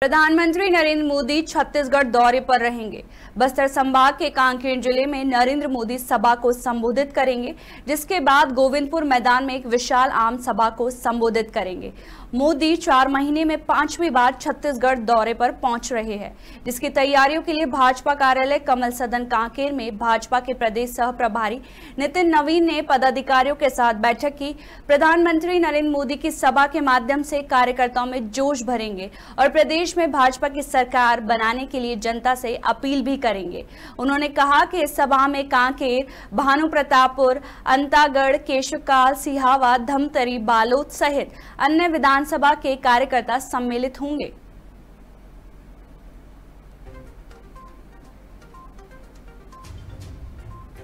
प्रधानमंत्री नरेंद्र मोदी छत्तीसगढ़ दौरे पर रहेंगे बस्तर संभाग के कांकेर जिले में नरेंद्र मोदी सभा को संबोधित करेंगे जिसके बाद गोविंदपुर मैदान में एक विशाल आम सभा को संबोधित करेंगे मोदी चार महीने में पांचवी बार छत्तीसगढ़ दौरे पर पहुंच रहे हैं जिसकी तैयारियों के लिए भाजपा कार्यालय कमल सदन कांकेर में भाजपा के प्रदेश सह प्रभारी नितिन नवीन ने पदाधिकारियों के साथ बैठक की प्रधानमंत्री नरेंद्र मोदी की सभा के माध्यम से कार्यकर्ताओं में जोश भरेंगे और प्रदेश प्रदेश में भाजपा की सरकार बनाने के लिए जनता से अपील भी करेंगे उन्होंने कहा कि इस सभा में कांकेर भानु प्रतापपुर अंतागढ़ केशवकाल सिहावा धमतरी बालोद सहित अन्य विधानसभा के कार्यकर्ता सम्मिलित होंगे